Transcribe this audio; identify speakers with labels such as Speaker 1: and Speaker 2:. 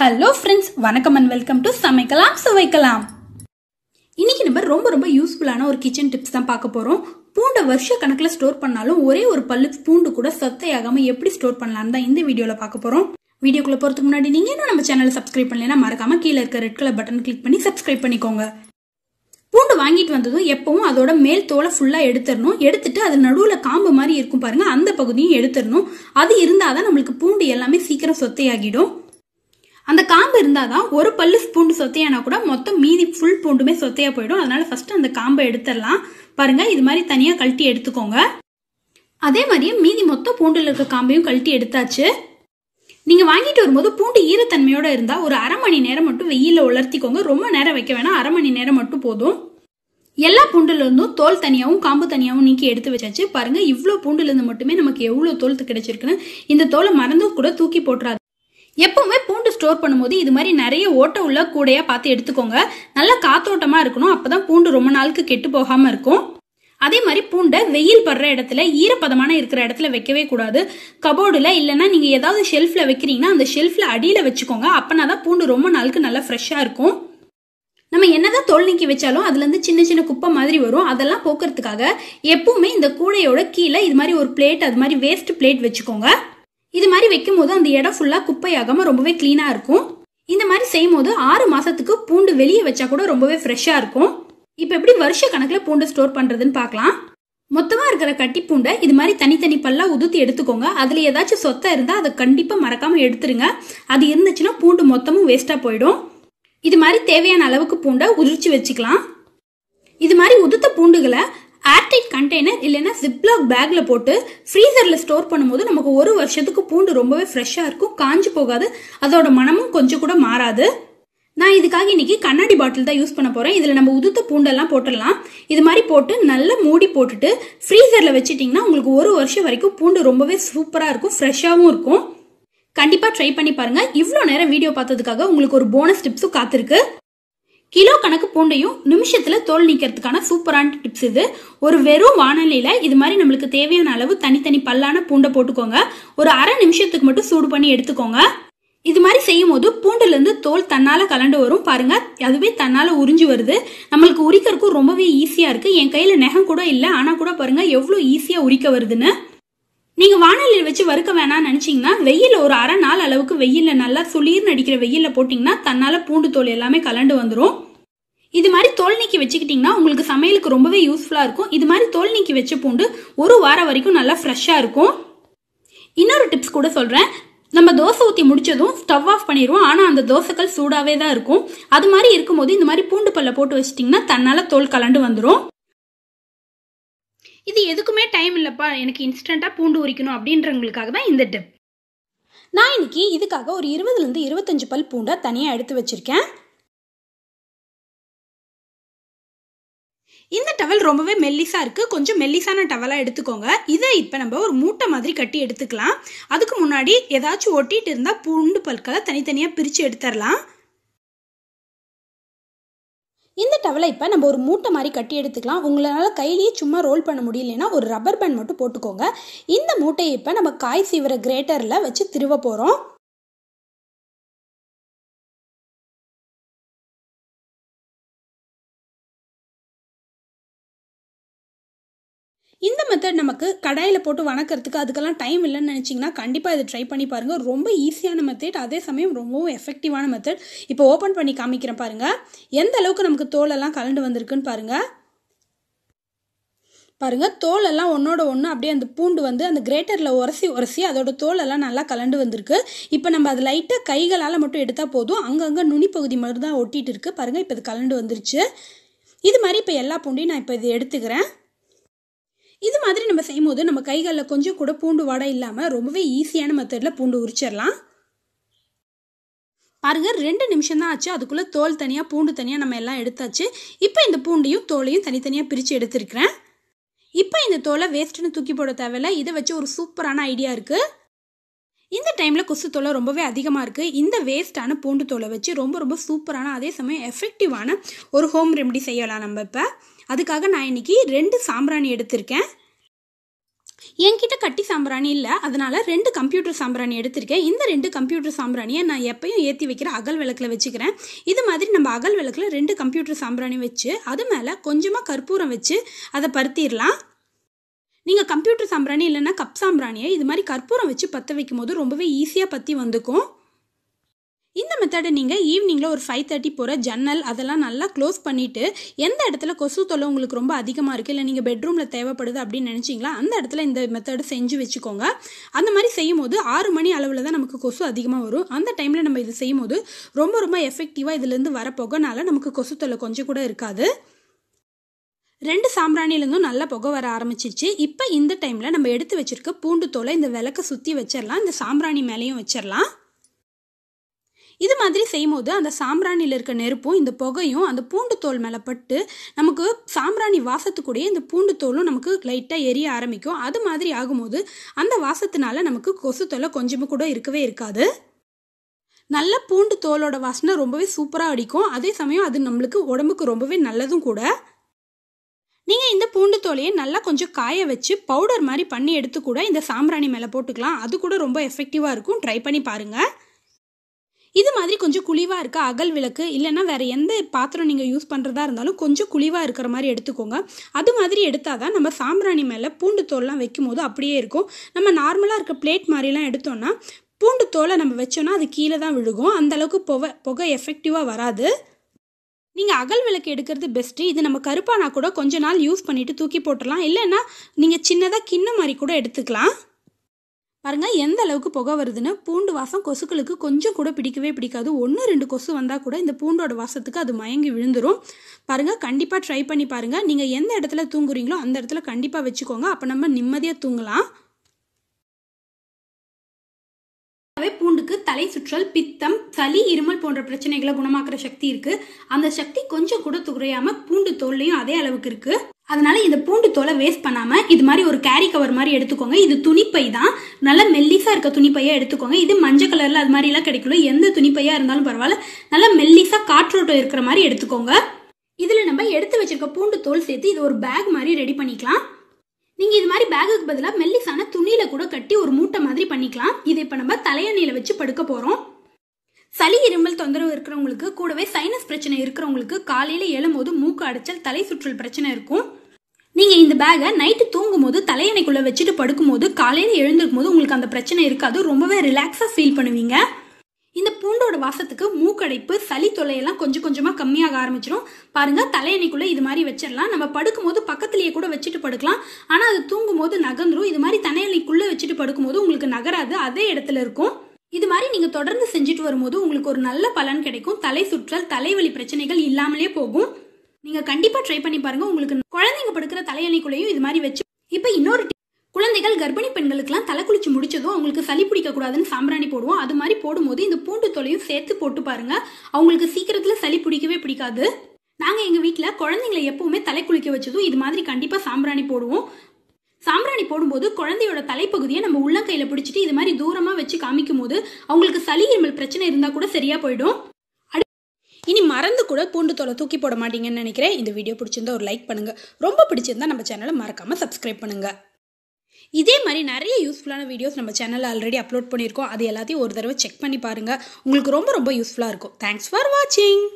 Speaker 1: hello friends வணக்கம் and welcome to சமைக்கலாம் சுவைக்கலாம் இன்னைக்கு நம்ம ரொம்ப ரொம்ப யூஸ்ஃபுல்லான ஒரு கிச்சன் டிப்ஸ் தான் பார்க்க போகிறோம் பூண்டை வருஷ கணக்கில் ஸ்டோர் பண்ணாலும் ஒரே ஒரு பல்லு பூண்டு கூட சத்தையாகாமல் எப்படி ஸ்டோர் பண்ணலான்னு தான் இந்த வீடியோவில் பார்க்க போகிறோம் வீடியோக்குள்ளே போகிறதுக்கு முன்னாடி நீங்கள் என்ன நம்ம சேனலை சப்ஸ்கிரைப் பண்ணலைன்னா மறக்காமல் கீழே இருக்க ரெட் கலர் பட்டன் கிளிக் பண்ணி சப்ஸ்கிரைப் பண்ணிக்கோங்க பூண்டு வாங்கிட்டு வந்ததும் எப்பவும் அதோட மேல் தோலை ஃபுல்லாக எடுத்துடணும் எடுத்துட்டு அது நடுவில் காம்பு மாதிரி இருக்கும் பாருங்க அந்த பகுதியும் எடுத்துடணும் அது இருந்தால் தான் நம்மளுக்கு பூண்டு எல்லாமே சீக்கிரம் சொத்தையாகிடும் அந்த காம்பு இருந்தாதான் ஒரு பல்லு பூண்டு சொத்தையானா கூட மொத்தம் மீதி ஃபுல் பூண்டுமே சொத்தையாக போயிடும் அதனால ஃபர்ஸ்ட் அந்த காம்பை எடுத்துடலாம் பாருங்கள் இது மாதிரி தனியாக கழட்டி எடுத்துக்கோங்க அதே மாதிரியே மீதி மொத்த பூண்டில் இருக்க காம்பையும் கழட்டி எடுத்தாச்சு நீங்கள் வாங்கிட்டு வரும்போது பூண்டு ஈரத்தன்மையோட இருந்தால் ஒரு அரை மணி நேரம் மட்டும் வெயிலில் உலர்த்திக்கோங்க ரொம்ப நேரம் வைக்க வேணாம் அரை மணி நேரம் மட்டும் போதும் எல்லா இருந்தும் தோல் தனியாகவும் காம்பு தனியாகவும் நீக்கி எடுத்து வச்சாச்சு இவ்வளவு இவ்வளோ இருந்து மட்டுமே நமக்கு எவ்வளோ தோல் கிடைச்சிருக்குன்னு இந்த தோலை மறந்து கூட தூக்கி போட்டுறாது எப்பவுமே பூண்டு ஸ்டோர் பண்ணும்போது இது மாதிரி நிறைய ஓட்ட உள்ள கூடையாக பார்த்து எடுத்துக்கோங்க நல்லா காத்தோட்டமா இருக்கணும் அப்போ தான் பூண்டு ரொம்ப நாளுக்கு கெட்டு போகாமல் இருக்கும் அதே மாதிரி பூண்டை வெயில் படுற இடத்துல ஈரப்பதமான இருக்கிற இடத்துல வைக்கவே கூடாது கபோர்டில் இல்லைன்னா நீங்கள் ஏதாவது ஷெல்ஃபில் வைக்கிறீங்கன்னா அந்த ஷெல்ஃபில் அடியில் வச்சுக்கோங்க அப்போனா தான் பூண்டு ரொம்ப நாளுக்கு நல்லா ஃப்ரெஷ்ஷாக இருக்கும் நம்ம என்னதான் தோல் நீக்கி வச்சாலும் அதுலேருந்து சின்ன சின்ன குப்பை மாதிரி வரும் அதெல்லாம் போக்குறதுக்காக எப்பவுமே இந்த கூடையோட கீழே இது மாதிரி ஒரு பிளேட் அது மாதிரி வேஸ்ட் பிளேட் வச்சுக்கோங்க இது மாதிரி வைக்கும் போது அந்த இடம் ஃபுல்லாக குப்பையாகாமல் ரொம்பவே க்ளீனாக இருக்கும் இந்த மாதிரி செய்யும் போது ஆறு மாதத்துக்கு பூண்டு வெளியே வச்சா கூட ரொம்பவே ஃப்ரெஷ்ஷாக இருக்கும் இப்போ எப்படி வருஷ கணக்கில் பூண்டு ஸ்டோர் பண்ணுறதுன்னு பார்க்கலாம் மொத்தமாக இருக்கிற கட்டி பூண்டை இது மாதிரி தனித்தனி பல்லாக உதுத்தி எடுத்துக்கோங்க அதில் ஏதாச்சும் சொத்தை இருந்தால் அதை கண்டிப்பாக மறக்காமல் எடுத்துருங்க அது இருந்துச்சுன்னா பூண்டு மொத்தமும் வேஸ்ட்டாக போயிடும் இது மாதிரி தேவையான அளவுக்கு பூண்டை உதிர்ச்சி வச்சுக்கலாம் இது மாதிரி உதுத்த பூண்டுகளை ஏர்டைட் கண்டெய்னர் இல்லைன்னா ஜிப்லாக் பேக்கில் போட்டு ஃப்ரீசரில் ஸ்டோர் பண்ணும்போது நமக்கு ஒரு வருஷத்துக்கு பூண்டு ரொம்பவே ஃப்ரெஷ்ஷாக இருக்கும் காஞ்சி போகாது அதோட மனமும் கொஞ்சம் கூட மாறாது நான் இதுக்காக இன்றைக்கி கண்ணாடி பாட்டில் தான் யூஸ் பண்ண போகிறேன் இதில் நம்ம உதுத்த பூண்டெல்லாம் போட்டுடலாம் இது மாதிரி போட்டு நல்லா மூடி போட்டுட்டு ஃப்ரீசரில் வச்சுட்டிங்கன்னா உங்களுக்கு ஒரு வருஷம் வரைக்கும் பூண்டு ரொம்பவே சூப்பராக இருக்கும் ஃப்ரெஷ்ஷாகவும் இருக்கும் கண்டிப்பாக ட்ரை பண்ணி பாருங்கள் இவ்வளோ நேரம் வீடியோ பார்த்ததுக்காக உங்களுக்கு ஒரு போனஸ் டிப்ஸும் காத்திருக்கு கிலோ கணக்கு பூண்டையும் நிமிஷத்துல தோல் நீக்கிறதுக்கான சூப்பரான டிப்ஸ் இது ஒரு வெறும் வானொலியில இது மாதிரி நம்மளுக்கு தேவையான அளவு தனித்தனி பல்லான பூண்டை போட்டுக்கோங்க ஒரு அரை நிமிஷத்துக்கு மட்டும் சூடு பண்ணி எடுத்துக்கோங்க இது மாதிரி செய்யும் போது பூண்டுலேருந்து தோல் தன்னால் கலண்டு வரும் பாருங்க அதுவே தன்னால் உறிஞ்சு வருது நம்மளுக்கு உரிக்கிறதுக்கும் ரொம்பவே ஈஸியாக இருக்குது என் கையில் நெகம் கூட இல்லை ஆனால் கூட பாருங்கள் எவ்வளோ ஈஸியாக உரிக்க வருதுன்னு நீங்க வானொலியில் வச்சு வறுக்க வேணாம்னு நினைச்சீங்கன்னா வெயில் ஒரு அரை நாள் அளவுக்கு வெயில நல்லா சுளீர்னு அடிக்கிற வெயில போட்டிங்கன்னா தன்னால பூண்டு தோல் எல்லாமே கலண்டு வந்துடும் இது மாதிரி தோல் நீக்கி வச்சுக்கிட்டிங்கன்னா உங்களுக்கு சமையலுக்கு ரொம்பவே யூஸ்ஃபுல்லாக இருக்கும் இது மாதிரி தோல் நீக்கி வச்ச பூண்டு ஒரு வாரம் வரைக்கும் நல்லா ஃப்ரெஷ்ஷாக இருக்கும் இன்னொரு டிப்ஸ் கூட சொல்கிறேன் நம்ம தோசை ஊற்றி முடிச்சதும் ஸ்டவ் ஆஃப் பண்ணிடுவோம் ஆனால் அந்த தோசைகள் சூடாகவே தான் இருக்கும் அது மாதிரி இருக்கும்போது இந்த மாதிரி பூண்டு பல்ல போட்டு வச்சிட்டிங்கன்னா தன்னால் தோல் கலண்டு வந்துடும் இது எதுக்குமே டைம் இல்லைப்பா எனக்கு இன்ஸ்டண்ட்டாக பூண்டு உரிக்கணும் அப்படின்றவங்களுக்காக தான் இந்த டிப் நான் இன்னைக்கு இதுக்காக ஒரு இருபதுலேருந்து இருபத்தஞ்சு பல் பூண்டை தனியாக எடுத்து வச்சுருக்கேன் இந்த டவல் ரொம்பவே மெல்லிஸாக இருக்குது கொஞ்சம் மெல்லிஸான டவலாக எடுத்துக்கோங்க இதை இப்போ நம்ம ஒரு மூட்டை மாதிரி கட்டி எடுத்துக்கலாம் அதுக்கு முன்னாடி ஏதாச்சும் ஒட்டிட்டு இருந்தால் பூண்டு பல்களை தனித்தனியாக பிரித்து எடுத்துடலாம் இந்த டவலை இப்போ நம்ம ஒரு மூட்டை மாதிரி கட்டி எடுத்துக்கலாம் உங்களால் கையிலேயே சும்மா ரோல் பண்ண முடியலன்னா ஒரு ரப்பர் பேண்ட் மட்டும் போட்டுக்கோங்க இந்த மூட்டையை இப்போ நம்ம காய் சீவிர கிரேட்டரில் வச்சு திருவ போகிறோம் இந்த மெத்தட் நமக்கு கடாயில் போட்டு வணக்கிறதுக்கு அதுக்கெல்லாம் டைம் இல்லைன்னு நினச்சிங்கன்னா கண்டிப்பாக இதை ட்ரை பண்ணி பாருங்கள் ரொம்ப ஈஸியான மெத்தட் அதே சமயம் ரொம்பவும் எஃபெக்டிவான மெத்தட் இப்போ ஓப்பன் பண்ணி காமிக்கிறேன் பாருங்கள் எந்த அளவுக்கு நமக்கு தோலெல்லாம் கலண்டு வந்திருக்குன்னு பாருங்கள் பாருங்கள் தோலெல்லாம் ஒன்றோட ஒன்று அப்படியே அந்த பூண்டு வந்து அந்த கிரேட்டரில் உரசி உரசி அதோட தோலெல்லாம் நல்லா கலண்டு வந்திருக்கு இப்போ நம்ம அது லைட்டாக கைகளால் மட்டும் எடுத்தால் போதும் அங்கங்கே பகுதி மாதிரி தான் ஒட்டிகிட்டு இருக்குது பாருங்கள் இப்போ இது கலண்டு வந்துருச்சு இது மாதிரி இப்போ எல்லா பூண்டையும் நான் இப்போ இது எடுத்துக்கிறேன் இது மாதிரி நம்ம செய்யும்போது நம்ம கைகளில் கொஞ்சம் கூட பூண்டு வடை இல்லாமல் ரொம்பவே ஈஸியான மெத்தடில் பூண்டு உரிச்சிடலாம் பாருங்க ரெண்டு நிமிஷம் தான் ஆச்சு அதுக்குள்ளே தோல் தனியாக பூண்டு தனியாக நம்ம எல்லாம் எடுத்தாச்சு இப்போ இந்த பூண்டையும் தோலையும் தனித்தனியாக பிரித்து எடுத்திருக்கிறேன் இப்போ இந்த தோலை வேஸ்ட்டுன்னு தூக்கி போட தேவையில்ல இதை வச்சு ஒரு சூப்பரான ஐடியா இருக்குது இந்த டைமில் கொசு தோலை ரொம்பவே அதிகமாக இருக்குது இந்த வேஸ்ட்டான பூண்டு தோலை வச்சு ரொம்ப ரொம்ப சூப்பரான அதே சமயம் எஃபெக்டிவான ஒரு ஹோம் ரெமெடி செய்யலாம் நம்ம இப்போ அதுக்காக நான் இன்னைக்கு ரெண்டு சாம்பிராணி எடுத்திருக்கேன் என்கிட்ட கட்டி சாம்பிராணி இல்லை அதனால் ரெண்டு கம்ப்யூட்டர் சாம்பிராணி எடுத்திருக்கேன் இந்த ரெண்டு கம்ப்யூட்டர் சாம்பிராணியை நான் எப்பயும் ஏற்றி வைக்கிற அகல் விளக்கில் வச்சுக்கிறேன் இது மாதிரி நம்ம அகல் விளக்கில் ரெண்டு கம்ப்யூட்டர் சாம்பிராணி வச்சு அது மேலே கொஞ்சமாக கற்பூரம் வச்சு அதை பருத்திடலாம் நீங்கள் கம்ப்யூட்டர் சாம்பிராணி இல்லைன்னா கப் சாம்பிராணியை இது மாதிரி கற்பூரம் வச்சு பற்ற வைக்கும் போது ரொம்பவே ஈஸியாக பற்றி வந்துக்கும் இந்த மெத்தடை நீங்கள் ஈவினிங்கில் ஒரு ஃபைவ் தேர்ட்டி போகிற ஜன்னல் அதெல்லாம் நல்லா க்ளோஸ் பண்ணிவிட்டு எந்த இடத்துல கொசு தொல்லை உங்களுக்கு ரொம்ப அதிகமாக இருக்குது இல்லை நீங்கள் பெட்ரூமில் தேவைப்படுது அப்படின்னு நினச்சிங்களா அந்த இடத்துல இந்த மெத்தடை செஞ்சு வச்சுக்கோங்க அந்த மாதிரி செய்யும் போது ஆறு மணி அளவில் தான் நமக்கு கொசு அதிகமாக வரும் அந்த டைமில் நம்ம இது செய்யும் போது ரொம்ப ரொம்ப எஃபெக்டிவாக இதுலேருந்து வர நமக்கு கொசு தொலை கொஞ்சம் கூட இருக்காது ரெண்டு சாம்பிராணிலேருந்தும் நல்லா புகை வர ஆரம்பிச்சிச்சு இப்போ இந்த டைமில் நம்ம எடுத்து வச்சுருக்க பூண்டு தோலை இந்த விளக்க சுற்றி வச்சிடலாம் இந்த சாம்பிராணி மேலேயும் வச்சிடலாம் இது மாதிரி செய்யும்போது அந்த சாம்பிராணியில் இருக்க நெருப்பும் இந்த புகையும் அந்த பூண்டு தோல் மேலே பட்டு நமக்கு சாம்பிராணி வாசத்துக்குடைய இந்த பூண்டு தோலும் நமக்கு லைட்டாக எரிய ஆரம்பிக்கும் அது மாதிரி ஆகும்போது அந்த வாசத்தினால நமக்கு கொசு தொலை கொஞ்சமும் கூட இருக்கவே இருக்காது நல்ல பூண்டு தோலோட வாசனை ரொம்பவே சூப்பராக அடிக்கும் அதே சமயம் அது நம்மளுக்கு உடம்புக்கு ரொம்பவே நல்லதும் கூட நீங்கள் இந்த பூண்டு தோலையை நல்லா கொஞ்சம் காய வச்சு பவுடர் மாதிரி பண்ணி எடுத்து கூட இந்த சாம்பிராணி மேலே போட்டுக்கலாம் அது கூட ரொம்ப எஃபெக்டிவாக இருக்கும் ட்ரை பண்ணி பாருங்கள் இது மாதிரி கொஞ்சம் குழிவாக இருக்க அகல் விளக்கு இல்லைன்னா வேறு எந்த பாத்திரம் நீங்கள் யூஸ் பண்ணுறதா இருந்தாலும் கொஞ்சம் குழிவாக இருக்கிற மாதிரி எடுத்துக்கோங்க அது மாதிரி எடுத்தால் தான் நம்ம சாம்பிராணி மேலே பூண்டு தோல்லாம் வைக்கும் போது அப்படியே இருக்கும் நம்ம நார்மலாக இருக்க பிளேட் மாதிரிலாம் எடுத்தோம்னா பூண்டு தோலை நம்ம வச்சோன்னா அது கீழே தான் விழுகும் அந்தளவுக்கு புகை புகை எஃபெக்டிவாக வராது நீங்கள் அகல் விளக்கு எடுக்கிறது பெஸ்ட்டு இது நம்ம கருப்பானா கூட கொஞ்ச நாள் யூஸ் பண்ணிவிட்டு தூக்கி போட்டுடலாம் இல்லைன்னா நீங்கள் சின்னதாக கிண்ணம் மாதிரி கூட எடுத்துக்கலாம் பாருங்கள் எந்த அளவுக்கு புகை வருதுன்னு பூண்டு வாசம் கொசுக்களுக்கு கொஞ்சம் கூட பிடிக்கவே பிடிக்காது ஒன்று ரெண்டு கொசு வந்தால் கூட இந்த பூண்டோட வாசத்துக்கு அது மயங்கி விழுந்துடும் பாருங்கள் கண்டிப்பாக ட்ரை பண்ணி பாருங்கள் நீங்கள் எந்த இடத்துல தூங்குறீங்களோ அந்த இடத்துல கண்டிப்பாக வச்சுக்கோங்க அப்போ நம்ம நிம்மதியாக தூங்கலாம் பூண்டுக்கு தலை சுற்றல் பித்தம் சளி இருமல் போன்ற பிரச்சனைகளை குணமாக்குற சக்தி இருக்கு அந்த சக்தி கொஞ்சம் கூட துறையாம பூண்டு தோல்லையும் அதே அளவுக்கு இருக்கு அதனால இந்த பூண்டு தோலை வேஸ்ட் பண்ணாமல் இது மாதிரி ஒரு கேரி கவர் மாதிரி எடுத்துக்கோங்க இது துணிப்பை தான் நல்ல மெல்லிசா இருக்க துணிப்பையாக எடுத்துக்கோங்க இது மஞ்சள் கலரில் அது மாதிரிலாம் கிடைக்கல எந்த துணிப்பையாக இருந்தாலும் பரவாயில்ல நல்லா மெல்லிசா காற்றோட்டம் இருக்கிற மாதிரி எடுத்துக்கோங்க இதில் நம்ம எடுத்து வச்சிருக்க பூண்டு தோல் சேர்த்து இது ஒரு பேக் மாதிரி ரெடி பண்ணிக்கலாம் நீங்கள் இது மாதிரி பேகுக்கு பதிலாக மெல்லிசான துணியில் கூட கட்டி ஒரு மூட்டை மாதிரி பண்ணிக்கலாம் இதை இப்போ நம்ம தலையணையில வச்சு படுக்க போகிறோம் சளி இருமல் தொந்தரவு இருக்கிறவங்களுக்கு கூடவே சைனஸ் பிரச்சனை இருக்கிறவங்களுக்கு காலையில் எழும்போது மூக்கு அடைச்சல் தலை சுற்றல் பிரச்சனை இருக்கும் நீங்க இந்த பேகை நைட்டு தூங்கும் போது தலையணைக்குள்ள வச்சுட்டு படுக்கும் போது காலையில எழுந்திருக்கும் போது உங்களுக்கு அந்த பிரச்சனை இருக்காது ரொம்பவே ரிலாக்ஸா ஃபீல் பண்ணுவீங்க இந்த பூண்டோட வாசத்துக்கு மூக்கடைப்பு சளி எல்லாம் கொஞ்சம் கொஞ்சமாக கம்மியாக ஆரம்பிச்சிடும் பாருங்க தலையணைக்குள்ளே இது மாதிரி வச்சிடலாம் நம்ம படுக்கும்போது பக்கத்துலேயே கூட வச்சுட்டு படுக்கலாம் ஆனால் அது தூங்கும் போது நகர்ந்துடும் இது மாதிரி தலையணைக்குள்ளே வச்சுட்டு படுக்கும்போது உங்களுக்கு நகராது அதே இடத்துல இருக்கும் இது மாதிரி நீங்கள் தொடர்ந்து செஞ்சுட்டு வரும்போது உங்களுக்கு ஒரு நல்ல பலன் கிடைக்கும் தலை சுற்றல் தலைவலி பிரச்சனைகள் இல்லாமலே போகும் நீங்க கண்டிப்பா ட்ரை பண்ணி பாருங்க உங்களுக்கு குழந்தைங்க படுக்கிற தலையணைக்குள்ளேயும் இது மாதிரி வச்சு இப்ப இன்னொரு குழந்தைகள் கர்ப்பிணி பெண்களுக்கெல்லாம் தலை குளிச்சு முடிச்சதும் அவங்களுக்கு சளி பிடிக்க கூடாதுன்னு சாம்பிராணி போடுவோம் அது மாதிரி போடும்போது இந்த பூண்டு தொலையும் சேர்த்து போட்டு பாருங்க அவங்களுக்கு சீக்கிரத்துல சளி பிடிக்கவே பிடிக்காது நாங்கள் எங்கள் வீட்டில் குழந்தைங்களை எப்பவுமே தலை குளிக்க வச்சதும் இது மாதிரி கண்டிப்பாக சாம்பிராணி போடுவோம் சாம்பிராணி போடும்போது குழந்தையோட தலைப்பகுதியை நம்ம உள்ள கையில பிடிச்சிட்டு இது மாதிரி தூரமாக வச்சு காமிக்கும் போது அவங்களுக்கு சளி இருமல் பிரச்சனை இருந்தால் கூட சரியாக போயிடும் இனி மறந்து கூட பூண்டு தோலை தூக்கி போட மாட்டீங்கன்னு நினைக்கிறேன் இந்த வீடியோ பிடிச்சிருந்தா ஒரு லைக் பண்ணுங்கள் ரொம்ப பிடிச்சிருந்தா நம்ம சேனலை மறக்காமல் சப்ஸ்கிரைப் பண்ணுங்கள் இதே மாதிரி நிறைய யூஸ்ஃபுல்லான வீடியோஸ் நம்ம சேனலில் ஆல்ரெடி அப்லோட் பண்ணியிருக்கோம் அது எல்லாத்தையும் ஒரு தடவை செக் பண்ணி பாருங்கள் உங்களுக்கு ரொம்ப ரொம்ப யூஸ்ஃபுல்லாக இருக்கும் தேங்க்ஸ் ஃபார் வாட்சிங்